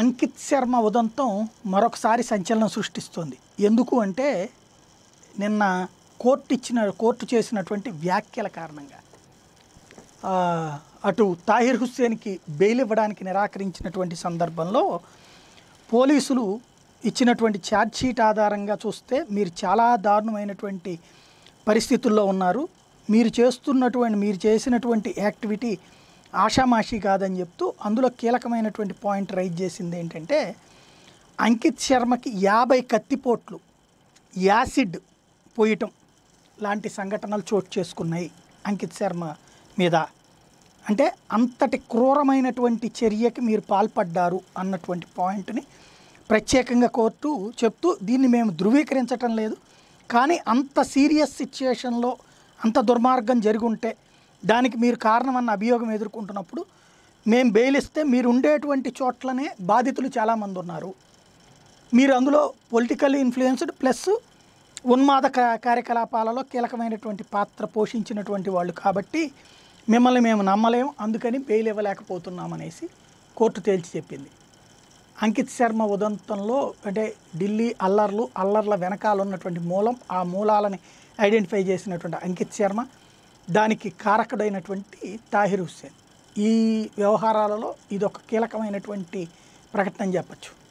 అంకిత్ శర్మ ఉదంతం మరొకసారి సంచలనం సృష్టిస్తుంది ఎందుకు అంటే నిన్న కోర్టు ఇచ్చిన కోర్టు చేసినటువంటి వ్యాఖ్యల కారణంగా అటు తాహిర్ హుస్సేన్కి బెయిల్ ఇవ్వడానికి నిరాకరించినటువంటి సందర్భంలో పోలీసులు ఇచ్చినటువంటి ఛార్జ్షీట్ ఆధారంగా చూస్తే మీరు చాలా దారుణమైనటువంటి పరిస్థితుల్లో ఉన్నారు మీరు చేస్తున్నటువంటి మీరు చేసినటువంటి యాక్టివిటీ ఆషామాషి కాదని చెప్తూ అందులో కీలకమైనటువంటి పాయింట్ రైజ్ చేసింది ఏంటంటే అంకిత్ శర్మకి యాభై కత్తిపోట్లు యాసిడ్ పోయటం లాంటి సంఘటనలు చోటు చేసుకున్నాయి అంకిత్ శర్మ మీద అంటే అంతటి క్రూరమైనటువంటి చర్యకి మీరు పాల్పడ్డారు అన్నటువంటి పాయింట్ని ప్రత్యేకంగా కోర్టు చెప్తూ దీన్ని మేము ధృవీకరించటం లేదు కానీ అంత సీరియస్ సిచ్యుయేషన్లో అంత దుర్మార్గం జరిగి ఉంటే దానికి మీరు కారణమన్న అభియోగం ఎదుర్కొంటున్నప్పుడు మేము బెయిల్ ఇస్తే మీరు ఉండేటువంటి చోట్లనే బాధితులు చాలామంది ఉన్నారు మీరు అందులో పొలిటికల్లీ ఇన్ఫ్లుయెన్స్డ్ ప్లస్ ఉన్మాద కార్యకలాపాలలో కీలకమైనటువంటి పాత్ర పోషించినటువంటి వాళ్ళు కాబట్టి మిమ్మల్ని మేము నమ్మలేము అందుకని బెయిల్ ఇవ్వలేకపోతున్నామనేసి కోర్టు తేల్చి చెప్పింది అంకిత్ శర్మ ఉదంతంలో అంటే ఢిల్లీ అల్లర్లు అల్లర్ల వెనకాల ఉన్నటువంటి మూలం ఆ మూలాలని ఐడెంటిఫై చేసినటువంటి అంకిత్ శర్మ దానికి కారకుడైనటువంటి తాహిర్ హుస్సేన్ ఈ వ్యవహారాలలో ఇదొక కీలకమైనటువంటి ప్రకటన చెప్పచ్చు